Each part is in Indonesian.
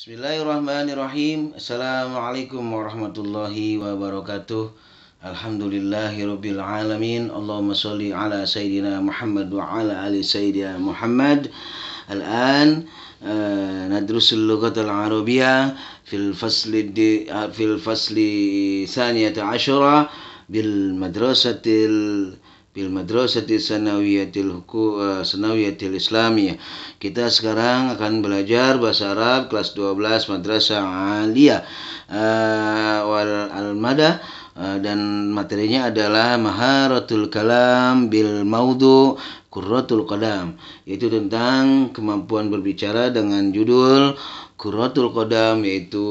Bismillahirrahmanirrahim Assalamualaikum warahmatullahi wabarakatuh Alhamdulillahirabbil alamin Allahumma salli ala sayyidina Muhammad wa ala ali sayyidina Muhammad Al-an Nadrusul arabiya Fil fasli العربية في الفصل في الفصل ثانية عشرة بالمدرسة bil madrasati sanawiyatil hukum eh, sanawiyatil islamiyah. Kita sekarang akan belajar bahasa Arab kelas 12 Madrasah Aliyah uh, wal almada uh, dan materinya adalah maharatul kalam bil maudhu Qurratul Qadam yaitu tentang kemampuan berbicara dengan judul Qurratul Qadam yaitu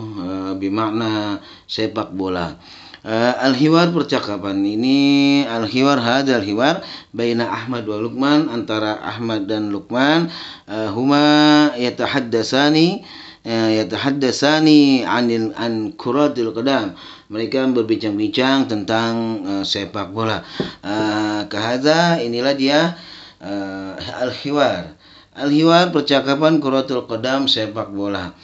uh, bimakna sepak bola uh, al-hiwar percakapan ini al-hiwar hadal hiwar baina Ahmad wa Luqman antara Ahmad dan Luqman uh, huma yatahaddasani uh, eh, yatahaddasani anil an kuratil qadam mereka berbincang-bincang tentang uh, sepak bola uh, kahada inilah dia uh, al-hiwar al-hiwar percakapan kuratul qadam sepak bola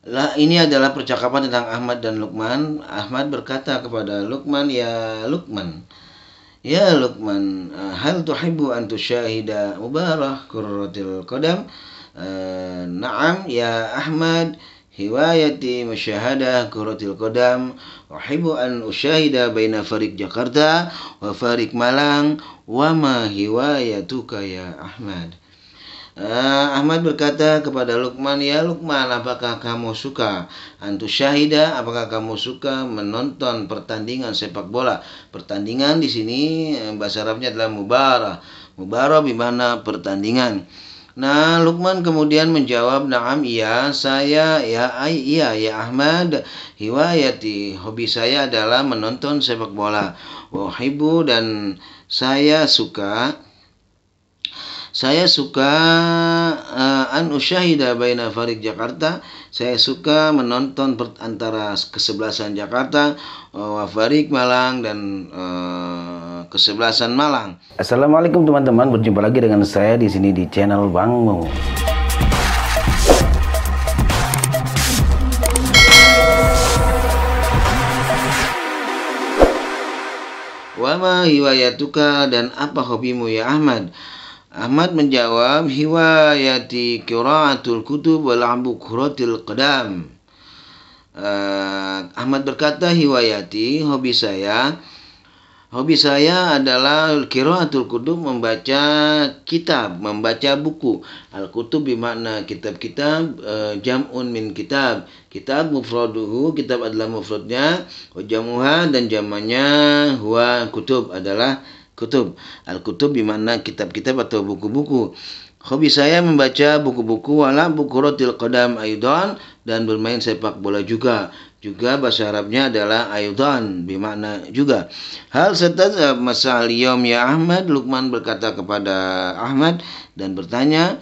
lah ini adalah percakapan tentang Ahmad dan Lukman. Ahmad berkata kepada Lukman, "Ya Lukman, ya Lukman, eh, hal tuhibbu an tusyahida mubarah qurratil qadam?" Eh, "Na'am ya Ahmad, hiwayati musyahadah kuratil kodam uhibbu an usyahida baina farik Jakarta wa farik Malang, wa ma hiwayatuka ya Ahmad?" Uh, Ahmad berkata kepada Lukman, "Ya Lukman, apakah kamu suka syahida? Apakah kamu suka menonton pertandingan sepak bola? Pertandingan di sini eh, bahasa Arabnya adalah mubarah. Mubarah di mana pertandingan. Nah, Lukman kemudian menjawab, "Na'am, iya, saya ya ay, iya ya Ahmad, hiwayati, hobi saya adalah menonton sepak bola. Wahibu dan saya suka saya suka uh, an usyahida baina farik Jakarta. Saya suka menonton antara kesebelasan Jakarta, uh, eh, Wafarik Malang dan uh, kesebelasan Malang. Assalamualaikum teman-teman, berjumpa lagi dengan saya di sini di channel Bangmu. Wama hiwayatuka dan apa hobimu ya Ahmad? Ahmad menjawab hiwayati qiraatul kutub wal bukhratil qadam. Uh, Ahmad berkata hiwayati hobi saya hobi saya adalah qiraatul kutub membaca kitab, membaca buku. Al-kutub bermakna kitab-kitab uh, jam'un min kitab. Kitab mufraduhu, kitab adalah mufradnya, jamuha dan jamannya huwa kutub adalah kutub. Al-kutub mana kitab-kitab atau buku-buku. Hobi saya membaca buku-buku wala buku rotil kodam ayudon dan bermain sepak bola juga. Juga bahasa Arabnya adalah di mana juga. Hal serta eh, masa yom ya Ahmad Lukman berkata kepada Ahmad dan bertanya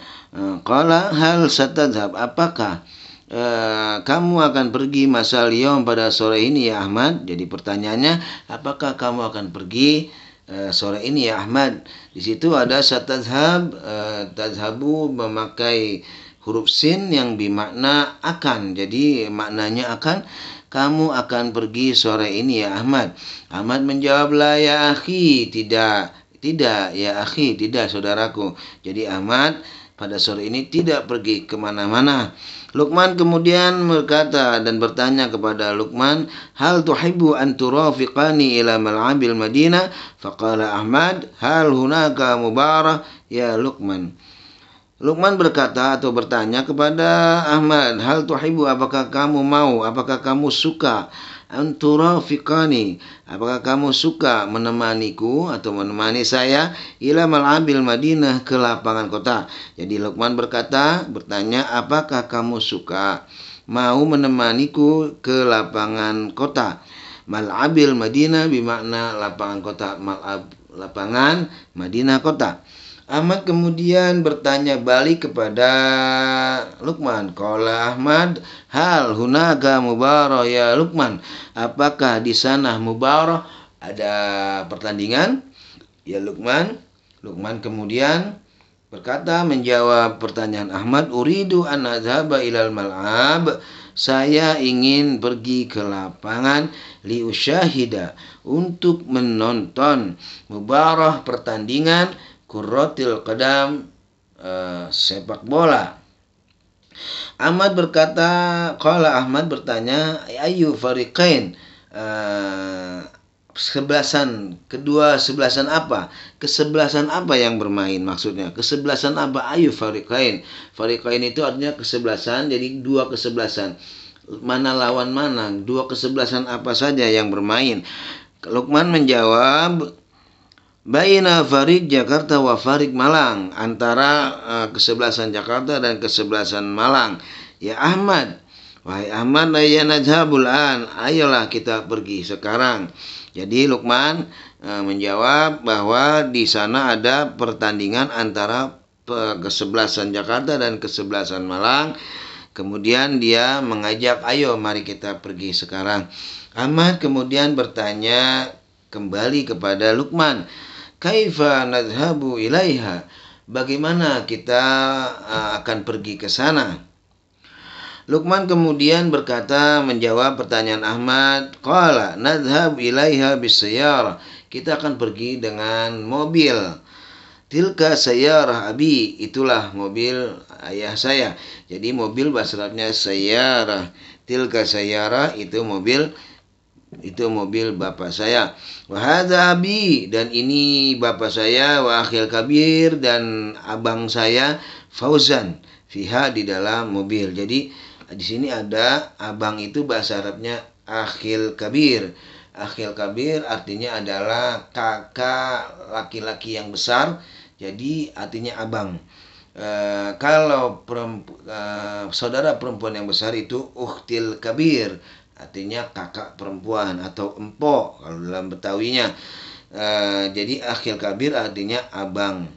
Kala eh, hal satadhab apakah Uh, kamu akan pergi masa yom pada sore ini ya Ahmad. Jadi pertanyaannya, apakah kamu akan pergi Eh, sore ini ya Ahmad. Di situ ada satazhab, uh, eh, tazhabu memakai huruf sin yang bermakna akan. Jadi maknanya akan kamu akan pergi sore ini ya Ahmad. Ahmad menjawablah ya akhi, tidak. Tidak ya akhi, tidak saudaraku. Jadi Ahmad pada sore ini tidak pergi kemana-mana. Lukman kemudian berkata dan bertanya kepada Lukman, Hal tuhibbu an turafiqani ila mal'abil Madinah? Faqala Ahmad, Hal hunaka mubarah? Ya Lukman. Lukman berkata atau bertanya kepada Ahmad, Hal tuhibbu apakah kamu mau, apakah kamu suka? anturafiqani apakah kamu suka menemaniku atau menemani saya ila mal'abil Madinah ke lapangan kota jadi Luqman berkata bertanya apakah kamu suka mau menemaniku ke lapangan kota mal'abil Madinah bimakna lapangan kota mal'ab lapangan Madinah kota Ahmad kemudian bertanya balik kepada Lukman. Kala Ahmad, hal hunaga mubaroh ya Lukman. Apakah di sana mubaroh ada pertandingan? Ya Lukman. Lukman kemudian berkata menjawab pertanyaan Ahmad, uridu an ilal mal'ab. Saya ingin pergi ke lapangan liusyahida untuk menonton mubaroh pertandingan kurotil kedam uh, eh, sepak bola. Ahmad berkata, kalau Ahmad bertanya, ayu farikain uh, eh, sebelasan kedua sebelasan apa kesebelasan apa yang bermain maksudnya kesebelasan apa ayu farikain farikain itu artinya kesebelasan jadi dua kesebelasan mana lawan mana dua kesebelasan apa saja yang bermain Lukman menjawab Baina Farid Jakarta wa Farid Malang antara uh, kesebelasan Jakarta dan kesebelasan Malang. Ya Ahmad, wahai Ahmad ya najhabul an, ayolah kita pergi sekarang. Jadi Lukman uh, menjawab bahwa di sana ada pertandingan antara eh, kesebelasan Jakarta dan kesebelasan Malang. Kemudian dia mengajak, "Ayo mari kita pergi sekarang." Ahmad kemudian bertanya kembali kepada Lukman, kaifa nadhabu ilaiha bagaimana kita uh, akan pergi ke sana Lukman kemudian berkata menjawab pertanyaan Ahmad qala nadhab ilaiha bisayar kita akan pergi dengan mobil tilka sayarah abi itulah mobil ayah saya jadi mobil bahasa Arabnya sayarah tilka sayarah itu mobil itu mobil bapak saya wahada dan ini bapak saya wakil kabir dan abang saya fauzan fiha di dalam mobil jadi di sini ada abang itu bahasa Arabnya akhil kabir akhil kabir artinya adalah kakak laki-laki yang besar jadi artinya abang e, kalau perempu, e, saudara perempuan yang besar itu uhtil kabir artinya kakak perempuan atau empok kalau dalam Betawinya. E, jadi akhir kabir artinya abang.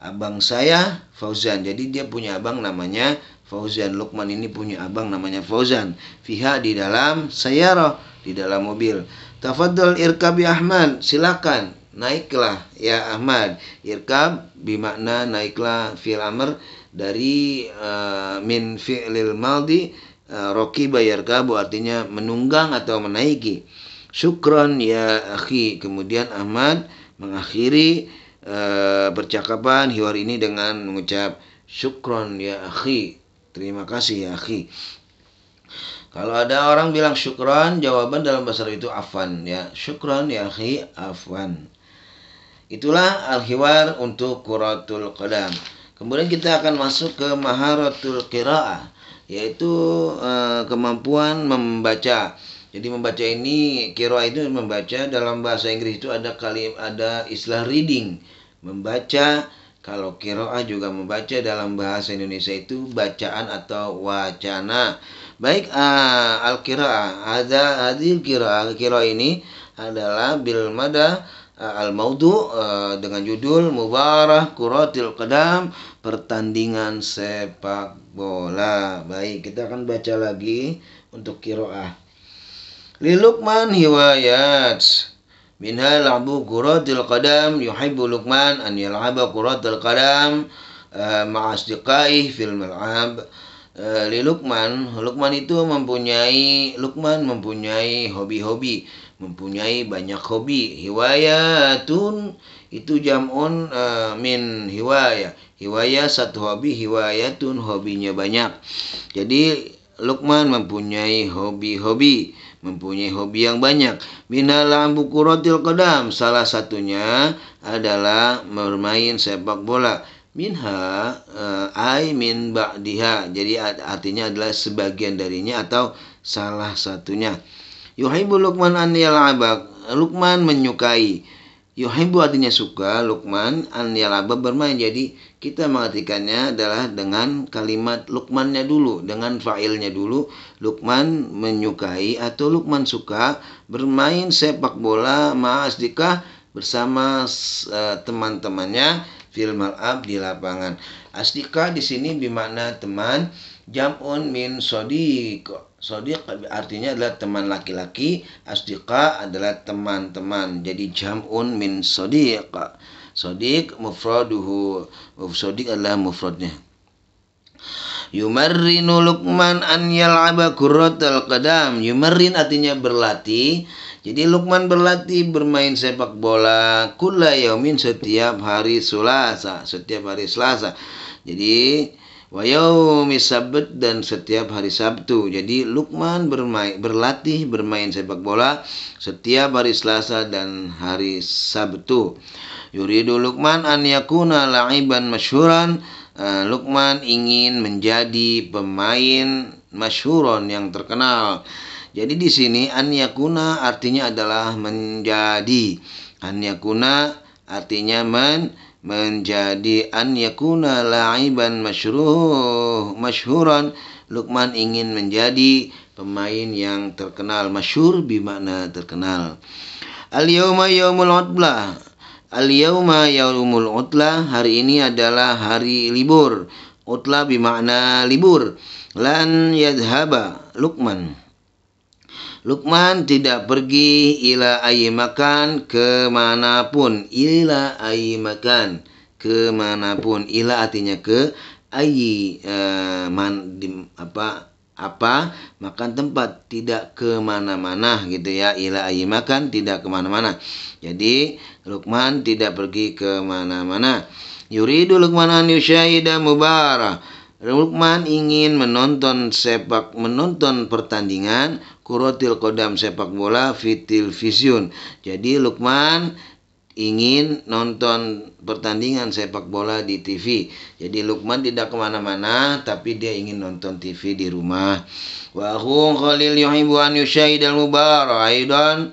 Abang saya Fauzan. Jadi dia punya abang namanya Fauzan. Lukman ini punya abang namanya Fauzan. Fiha di dalam roh di dalam mobil. Tafadhol irkabi ya Ahmad, silakan naiklah ya Ahmad. Irkab bimakna naiklah fil amr dari uh, min fi'lil maldi Eh, Roki bayar kabu artinya menunggang atau menaiki. Syukron ya akhi. Kemudian Ahmad mengakhiri uh, percakapan hiwar ini dengan mengucap syukron ya akhi. Terima kasih ya akhi. Kalau ada orang bilang syukron, jawaban dalam bahasa Arab itu afan ya. Syukron ya akhi afan. Itulah al-hiwar untuk kuratul qadam. Kemudian kita akan masuk ke maharatul qiraah yaitu e, kemampuan membaca. Jadi membaca ini kira itu membaca dalam bahasa Inggris itu ada kali ada istilah reading, membaca. Kalau kiroah juga membaca dalam bahasa Indonesia itu bacaan atau wacana. Baik uh, eh, al kiroah, ada hadil kiroah kiroah ini adalah bil mada Eh, al maudu uh, eh, dengan judul Mubarah Kuratil Kedam pertandingan sepak bola. Baik, kita akan baca lagi untuk kiroah. Lilukman hiwayat minha labu kuratil qadam yuhibbu lukman an yal'aba kuratil qadam uh, fil mal'ab. Lilukman, Lukman itu mempunyai Lukman mempunyai hobi-hobi mempunyai banyak hobi hiwayatun itu jamun uh, eh, min hiwaya hiwaya satu hobi hiwayatun hobinya banyak jadi Lukman mempunyai hobi-hobi mempunyai hobi yang banyak buku rotil kodam salah satunya adalah bermain sepak bola minha uh, ai min ba'diha jadi artinya adalah sebagian darinya atau salah satunya Yuhibbu Luqman an yal'aba. Luqman menyukai. Yuhibbu artinya suka, Luqman an yal'aba bermain. Jadi kita mengartikannya adalah dengan kalimat Luqmannya dulu, dengan fa'ilnya dulu. Luqman menyukai atau Luqman suka bermain sepak bola ma'asdikah bersama e, teman-temannya fil mal'ab di lapangan. Asdika di sini bermakna teman, jam'un min sodik sodik artinya adalah teman laki-laki, asdiqa adalah teman-teman. Jadi jam'un min sodik Sodiq mufraduhu, sodik adalah mufradnya. Yumarrinu lukman an yal'aba kurratal qadam. Yumarrin artinya berlatih. Jadi Lukman berlatih bermain sepak bola kula yaumin setiap hari Selasa, setiap hari Selasa. Jadi Wayaumi sabat dan setiap hari Sabtu. Jadi Lukman bermain, berlatih bermain sepak bola setiap hari Selasa dan hari Sabtu. Yuridu Lukman an yakuna la'iban masyhuran. Eh, Lukman ingin menjadi pemain masyhuron yang terkenal. Jadi di sini an yakuna artinya adalah menjadi. An yakuna artinya menjadi menjadi an yakuna la'iban masyruh masyhuran Luqman ingin menjadi pemain yang terkenal masyhur makna terkenal al yauma yaumul utlah al yauma yaumul utlah hari ini adalah hari libur utlah makna libur lan yadhaba Luqman Lukman tidak pergi ila ayi makan kemanapun. Ila ayi makan kemanapun. Ila artinya ke ayi eh, man di, apa apa makan tempat tidak kemana-mana gitu ya ila ayi makan tidak kemana-mana jadi Lukman tidak pergi kemana-mana yuridu Lukman an yushayida mubarah Lukman ingin menonton sepak menonton pertandingan kurotil kodam sepak bola fitil vision. Jadi Lukman ingin nonton pertandingan sepak bola di TV. Jadi Lukman tidak kemana-mana, tapi dia ingin nonton TV di rumah. Wahum Khalil yuhibbu an al aidan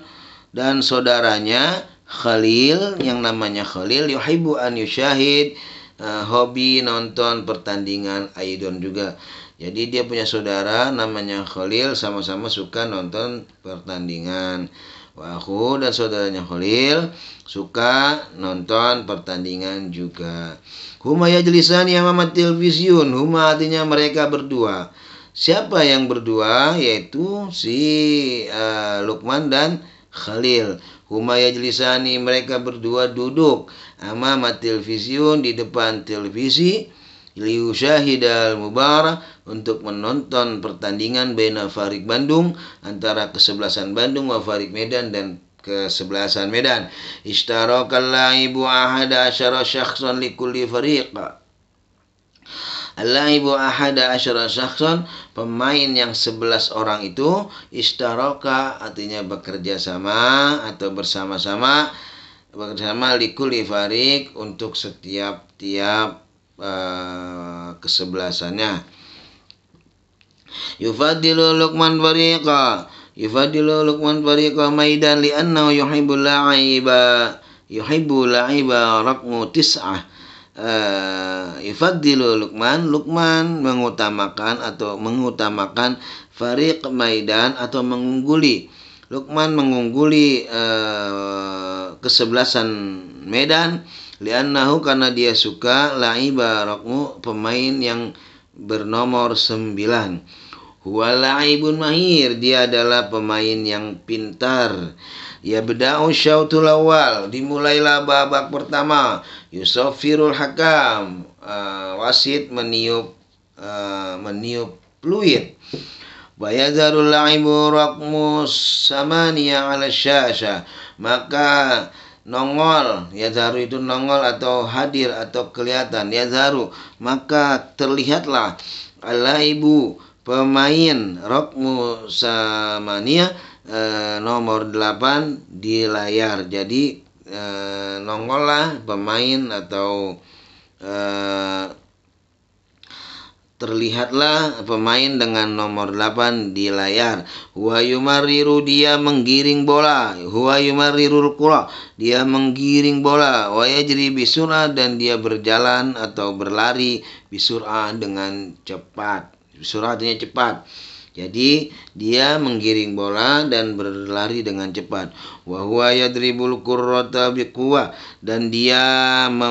dan saudaranya Khalil yang namanya Khalil yuhibbu an yushahid eh, hobi nonton pertandingan aidan juga. Jadi dia punya saudara namanya Khalil sama-sama suka nonton pertandingan. Wahku dan saudaranya Khalil suka nonton pertandingan juga. Huma jelisan yang amat televisiun. Huma artinya mereka berdua. Siapa yang berdua? Yaitu si uh, eh, Lukman dan Khalil. Huma yajlisani mereka berdua duduk. Ama televisiun di depan televisi. hidal mubarak untuk menonton pertandingan Bena Farik Bandung antara kesebelasan Bandung wa Farik Medan dan kesebelasan Medan. Ishtarakal la'ibu ahada asyara syakhsan likulli fariqa. Allah ibu ahada asyara syakhsan Pemain yang sebelas orang itu Istaroka artinya bekerja sama Atau bersama-sama bersama likuli farik Untuk setiap tiap uh, eh, kesebelasannya yufadilu luqman fariqa yufadilu luqman fariqa maidan li'annahu yuhibbul la'iba yuhibbul la'iba Rakmu tis'ah Uh, eh, Ifadilu Lukman Lukman mengutamakan atau mengutamakan Farik Maidan atau mengungguli Lukman mengungguli uh, kesebelasan Medan li'annahu karena dia suka laiba rakmu pemain yang bernomor sembilan Walaibun mahir dia adalah pemain yang pintar. Ya beda'u syautul awal dimulailah babak pertama Yusofirul hakam uh, wasit meniup uh, meniup fluid Bayazarul la'ibu rakmus samania ala syasha maka nongol yazaru itu nongol atau hadir atau kelihatan yazaru maka terlihatlah alaibu pemain Rock Musamania e, eh, nomor 8 di layar. Jadi eh, nongol lah pemain atau e, Terlihatlah pemain dengan nomor 8 di layar. Huayumariru yumariru dia menggiring bola. Huayumariru yumariru kura dia menggiring bola. Wa jadi bisura dan dia berjalan atau berlari bisura dengan cepat. Suratnya artinya cepat. Jadi dia menggiring bola dan berlari dengan cepat. Wa yadribul dan dia e,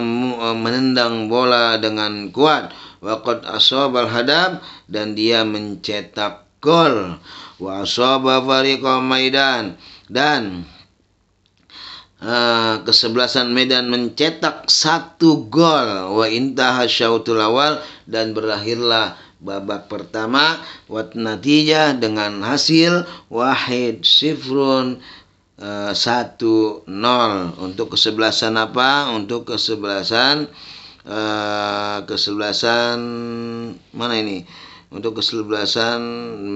menendang bola dengan kuat. Wa asobal hadab dan dia mencetak gol. Wa asaba fariqa maidan dan Uh, kesebelasan Medan mencetak satu gol wa intaha syautul awal dan berakhirlah babak pertama wat natijah dengan hasil wahid sifrun eh, satu nol untuk kesebelasan apa untuk kesebelasan uh, kesebelasan mana ini untuk kesebelasan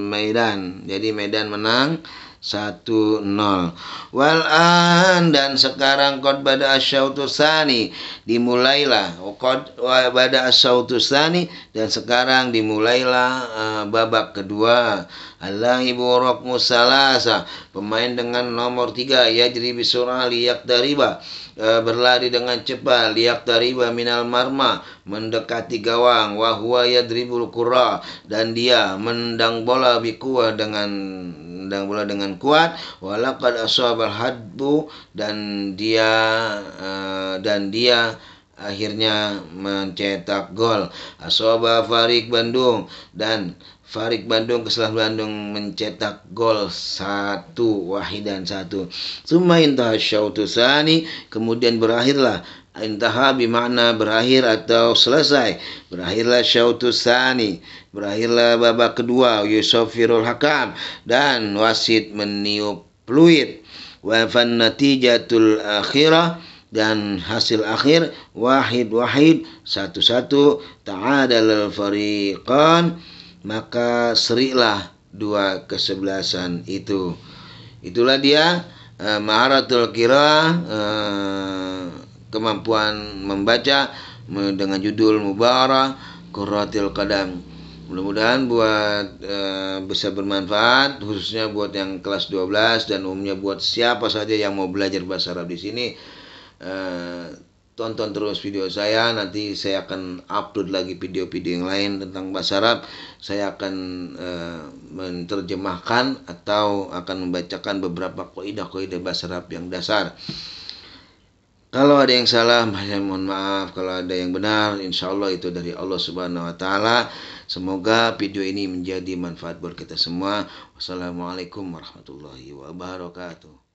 Medan jadi Medan menang satu nol walan dan sekarang kod pada asyautusani dimulailah kod pada asyautusani dan sekarang dimulailah uh, babak kedua Al-lahibu raqmu salasa pemain dengan nomor tiga ya jadi bisur'ah liak dariba e, berlari dengan cepat liak dariba minal marma mendekati gawang wahwa dribul kura dan dia mendang bola bikuah dengan mendang bola dengan kuat walaqad asabal hadbu dan dia e, dan dia akhirnya mencetak gol Asoba Farik Bandung dan Farik Bandung ke Selat Bandung mencetak gol satu Wahid dan satu. Semua intah syautusani kemudian berakhirlah intaha bimakna berakhir atau selesai berakhirlah syautu berakhirlah babak kedua Virul Hakam dan wasit meniup peluit wafan natijatul akhirah dan hasil akhir wahid wahid satu satu ta'adal fariqan maka serilah dua kesebelasan itu itulah dia eh, maharatul kira eh, kemampuan membaca dengan judul mubarak kuratil kadam. mudah-mudahan buat e, bisa bermanfaat khususnya buat yang kelas 12 dan umumnya buat siapa saja yang mau belajar bahasa Arab di sini e, tonton terus video saya nanti saya akan upload lagi video-video yang lain tentang bahasa Arab saya akan uh, menerjemahkan atau akan membacakan beberapa kaidah-kaidah bahasa Arab yang dasar kalau ada yang salah saya mohon maaf kalau ada yang benar insya Allah itu dari Allah Subhanahu Wa Taala semoga video ini menjadi manfaat buat kita semua wassalamualaikum warahmatullahi wabarakatuh